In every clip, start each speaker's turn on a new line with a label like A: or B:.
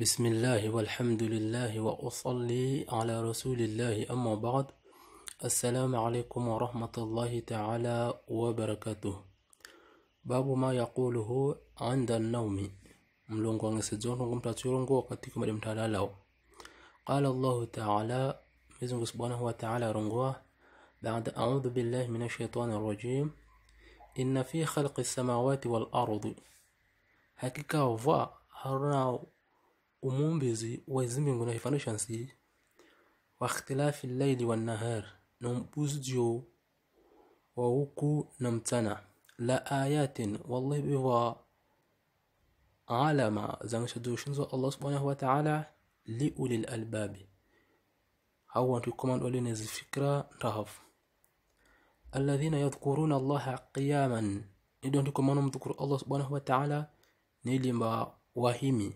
A: بسم الله والحمد لله وأصلي على رسول الله أما بعد السلام عليكم ورحمة الله تعالى وبركاته باب ما يقوله عند النوم قال الله تعالى مزنgo سبحانه وتعالى رنغوا بعد أعوذ بالله من الشيطان الرجيم إن في خلق السماوات والأرض هكذا وفا harna umumbizi wezimbingu na shansi wa ikhtilafi llaili wannahar na umpuzjo wa uku na mtana la ayatin wallahi biwa alama zanshadushinzo allah subhanahu wa ta'ala li uli lalbabi hawa ntu ntukomand olenezi fikra ntahafu alladhina yadhkuruna Allah qiyaman nido ntukomano mdhukuru allah subhanahu wa ta'ala nilimba wahimi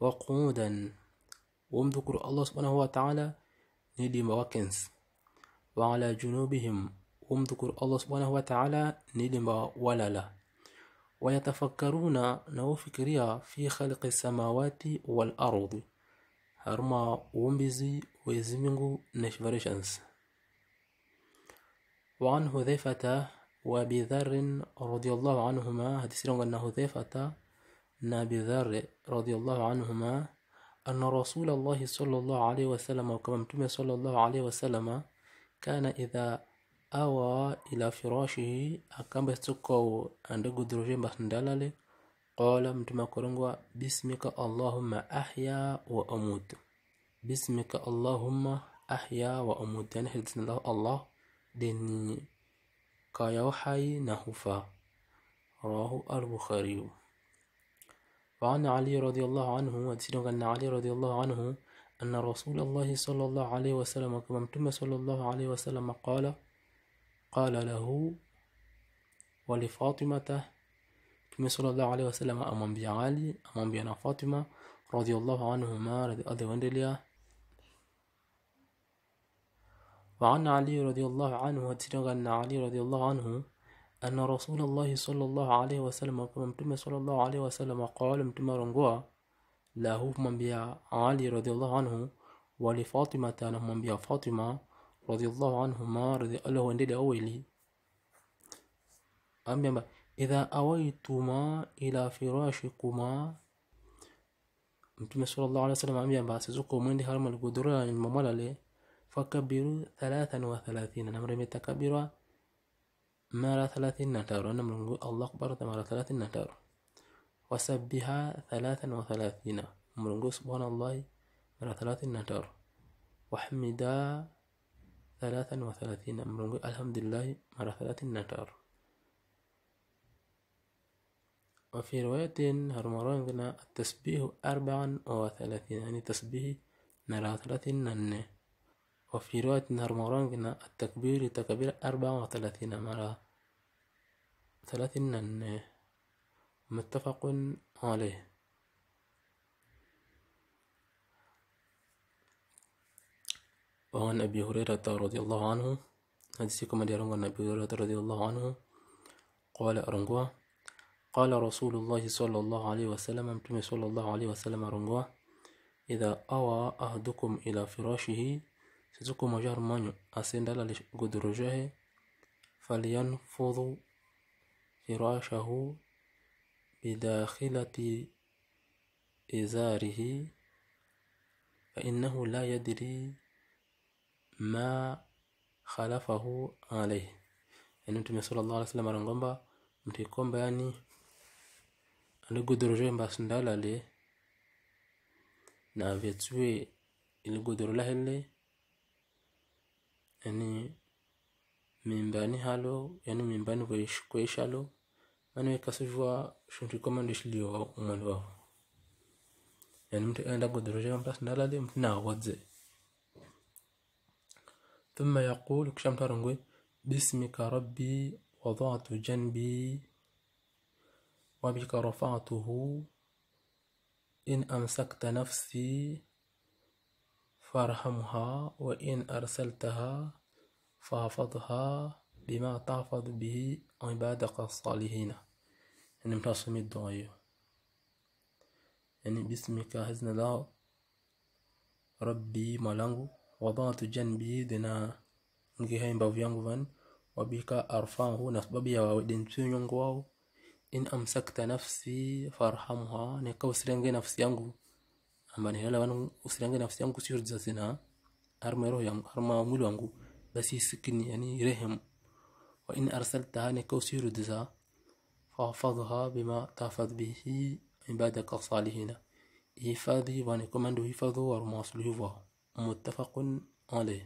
A: وقعودا وامذكر الله سبحانه وتعالى ندي مواكنس وعلى جنوبهم وامذكر الله سبحانه وتعالى ندي وللا ويتفكرون نو فكريا في خلق السماوات والأرض هرما ومبزي ويزمينغو نشفريشنس وعن هذيفة وبذر رضي الله عنهما هتسيرون أن هذيفة عن أبي ذر رضي الله عنهما أن رسول الله صلى الله عليه وسلم وكما صلى الله عليه وسلم كان إذا أوى إلى فراشه أكام بسكو عند قدرجي بخندلالي قال متما كرنغوا بسمك اللهم أحيا وأموت بسمك اللهم أحيا وأموت يعني حدثنا الله الله دني كايوحي نهفا رواه البخاري وعن علي رضي الله عنه أتسير عن علي رضي الله عنه أن رسول الله صلى الله عليه وسلم كممتم صلى الله عليه وسلم قال قال له ولفاطمة كما صلى الله عليه وسلم أمام علي أمام بيانا فاطمة رضي الله عنهما رضي الله وعن علي رضي الله عنه أتسير عن علي رضي الله عنه أن رسول الله صلى الله عليه وسلم ومتمة صلى الله عليه وسلم قال متمة رنغوا له من بيا علي رضي الله عنه ولفاطمة له من بيا فاطمة رضي الله عنهما رضي الله عنه الله أم يما إذا أويتما إلى فراشكما متمة صلى الله عليه وسلم أم يما سيزوكم من هرم القدران الممالة فكبروا ثلاثا وثلاثين نمرمي تكبروا مرة ثلاثين نهار أنا بنقول الله أكبر مرة ثلاثين نهار وسبها ثلاثا وثلاثين بنقول سبحان الله مرة ثلاثين نهار وحمدا ثلاثا وثلاثين بنقول الحمد لله مرة ثلاثين نهار وفي رواية هرمران التسبيح أربعا وثلاثين يعني تسبيح مرة ثلاثين نهار وفي رواية هرمغران التكبير تكبير أربعة وثلاثين مرة ثلاثين متفق عليه وعن أبي هريرة رضي الله عنه حديثكم ديرون عن أبي هريرة رضي الله عنه قال أرنجوا قال رسول الله صلى الله عليه وسلم أمتمي صلى الله عليه وسلم أرنجوا إذا أوى أحدكم إلى فراشه Suzuku Major Monyo Asinda la Gudurujehe Falian Fudu Hirashahu Bidakhilati إزاره فإنه لا يدري ما خلفه عليه يعني أنت صلى الله عليه وسلم على الغنبة أنت يكون بياني أنا قد رجعي بس ندال عليه نعم يتسوي اللي قد رجعي Yaani mimbani halo yani mimbani kweisha halo mani wekasivwa shintu komando shiliwa umwani wao yani mtu aenda godorojewa mtu asinalale mtu nawadze thumma yaqul kisha mtu arongwe bismika rabbi wadhatu janbi wabika rafatuhu in amsakta nafsi فارحمها وإن أرسلتها فافضها بما تحفظ به عبادك الصالحين يعني بلاصم الدعاء يعني باسمك هزنا الله ربي مالانغو وضعت جنبي دنا نجيهين بوفيانغو فان وبك أرفعه نسببيا ودين تيونغو إن أمسكت نفسي فارحمها نكوس نفسي أنغو ambani hela wanu usilanga nafsi yangu sio zina harma roho yangu harma mwili wangu basi sikini yani rehem wa in arsaltaha nikau sio diza fahfadhha bima tahfadh bihi ibadaka salihina hifadhi wanikomando hifadhu wa warumawasulu hivwa muttafaqun alayh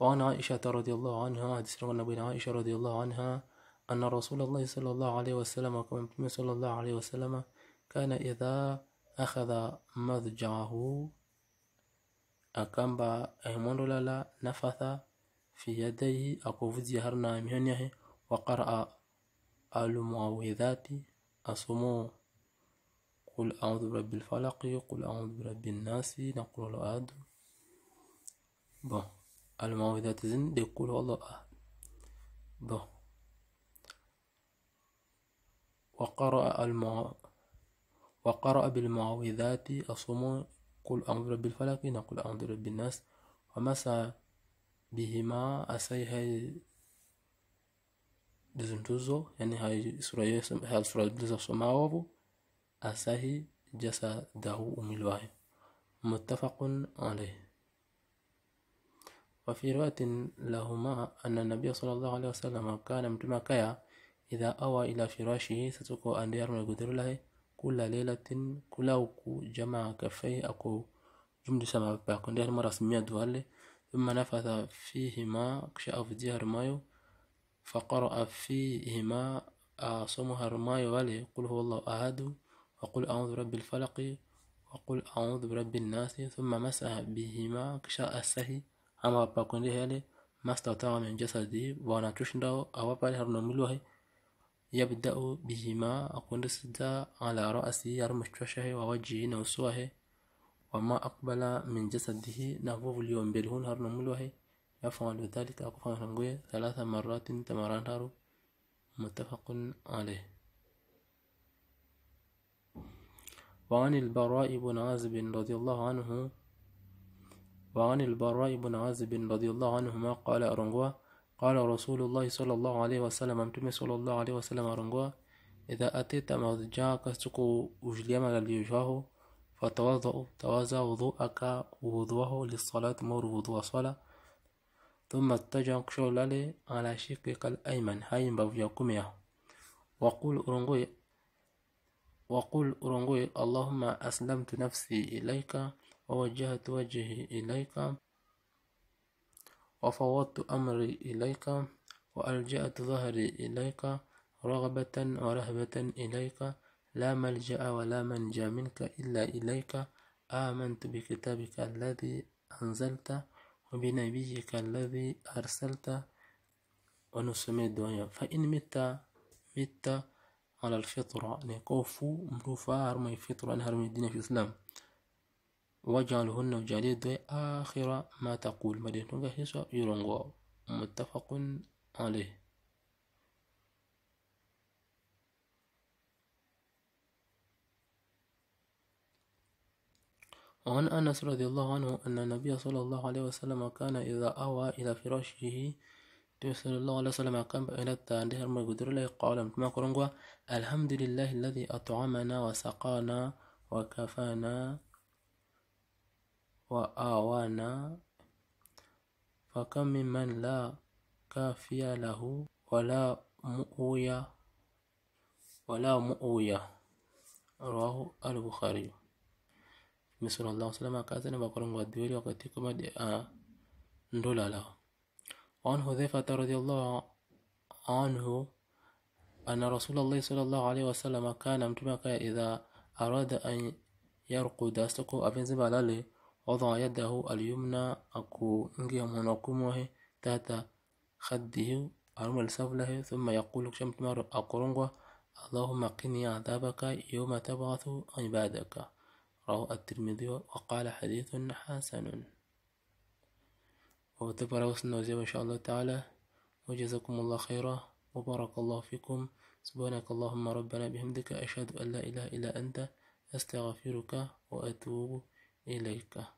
A: وعن عائشة رضي الله عنها حديث عن نبينا عائشة رضي الله عنها أن رسول الله صلى الله عليه وسلم وكما صلى الله عليه وسلم كان إذا أخذ مضجعه akamba ahimondo lala nafatha fi yadaihi akuvuzia harna mihoni yahe waqaraa almuawidhati asomo qul audhu birabi lfalaqi qul audhu birabi nnasi na qul huwallahu ahad bon almuawidhati zin de qul huwallahu ahad bon وقرأ المع... وقرأ بالمعوذات الصمو قل أعوذ برب الفلق نقل أعوذ برب الناس ومسى بهما أسي هاي دزنتوزو يعني هاي سورة يسم هاي سورة دزا سماوبو أسي جسده أملواه متفق عليه وفي رواية لهما أن النبي صلى الله عليه وسلم كان متمكيا إذا أوى إلى فراشه ستقع أن يرمي قدر له كل ليلة كل أوكو جمع كفيه أكو جمد سما باكون دير مرس سمية دوالي ثم نفث فيهما كشاء في فديها رمايو فقرأ فيهما أصمها هرمايو علي قل هو الله أهد وقل أعوذ برب الفلق وقل أعوذ برب الناس ثم مسح بهما كشاء السهي أما باكون دير ما استطاع من جسدي وانا تشندو أو بالي هرنملوهي يبدأ بهما أقنصت على رأسه يرمشوشه وشه ووجهه نوسوه وما أقبل من جسده نهبوب اليوم بالهون هرنملوه يفعل ذلك أقفان هنغوية ثلاث مرات تمران هارو متفق عليه وعن البراء بن عازب رضي الله عنه وعن البراء بن عازب رضي الله عنهما قال أرنغوه قال رسول الله صلى الله عليه وسلم مtume صلى الله عليه وسلم إذا أتيت atita madjaka siku ujliama laliyujwaho فتوضا tawaza وضوءك wudhuaho للصلاة مور وضوء صلاة ثم اتجه كشولالي على شقك الأيمن هاي مبافيا ياه وقل أرنغوي وقل أرنغوي اللهم أسلمت نفسي إليك ووجهت وجهي إليك وفوضت أمري إليك وألجأت ظهري إليك رغبة ورهبة إليك لا ملجأ ولا منجا منك إلا إليك آمنت بكتابك الذي أنزلت وبنبيك الذي أرسلت ونسمي الدنيا فإن مت مت على الفطرة نكوفو مروفا هرمي فطرة هرمي الدين في الإسلام واجعلهن وجعليت آخر ما تقول مدينة جهسة يرونغو متفق عليه وعن أنس رضي الله عنه أن النبي صلى الله عليه وسلم كان إذا أوى إلى فراشه صلى الله عليه وسلم قام إلى التاندهر ما يقدر له قال ما الحمد لله الذي أطعمنا وسقانا وكفانا وآوانا فكم من لا كافي له ولا مؤوية ولا مؤوية رواه البخاري Mtume sallallahu alaihi wasallam akasema wakorongo wadhiwili wakati kama ah, ndola lao وعن حذيفة رضي الله عنه أن رسول الله صلى الله عليه وسلم كان متمكا إذا أراد أن يرقد أستقو أبنزب على وضع يده اليمنى أكونجمونكمه تحت خده أرمل سفله ثم يقول شمت مر أقرنغه اللهم قني عذابك يوم تبعث عبادك رواه الترمذي وقال حديث حسن وتبقى وصلنا وزيبا إن شاء الله تعالى وجزاكم الله خيرا وبارك الله فيكم سبحانك اللهم ربنا بحمدك أشهد أن لا إله إلا أنت أستغفرك وأتوب إليك